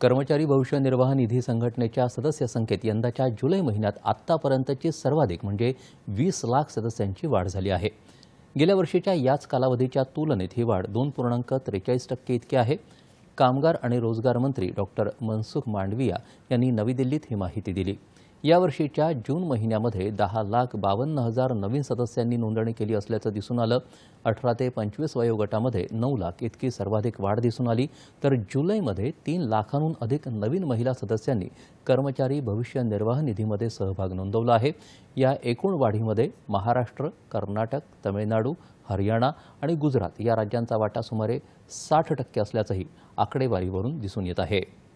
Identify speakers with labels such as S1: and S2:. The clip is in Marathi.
S1: कर्मचारी भविष्य निर्वाह निधी संघटनेच्या सदस्य संख्येत यंदाच्या जुलै महिन्यात आत्तापर्यंतची सर्वाधिक म्हणजे वीस लाख सदस्यांची वाढ झाली आहे गेल्या वर्षीच्या याच कालावधीच्या तुलनेत ही वाढ दोन पूर्णांक त्रेचाळीस टक्के इतकी आहे कामगार आणि रोजगार मंत्री डॉक्टर मनसुख मांडविया यांनी नवी दिल्लीत ही माहिती दिली यावर्षीच्या जून महिन्यामध्ये दहा लाख बावन्न हजार नवीन सदस्यांनी नोंदणी केली असल्याचं दिसून आलं अठरा ते पंचवीस वयोगटामध्ये नऊ लाख इतकी सर्वाधिक वाढ दिसून आली तर जुलैमध्ये तीन लाखांहून अधिक नवीन महिला सदस्यांनी कर्मचारी भविष्य निर्वाह निधीमध्ये सहभाग नोंदवला आहे या एकूण वाढीमध्ये महाराष्ट्र कर्नाटक तमिळनाडू हरियाणा आणि गुजरात या राज्यांचा वाटा सुमारे साठ टक्के असल्याचंही आकडेवारीवरून दिसून येत आहे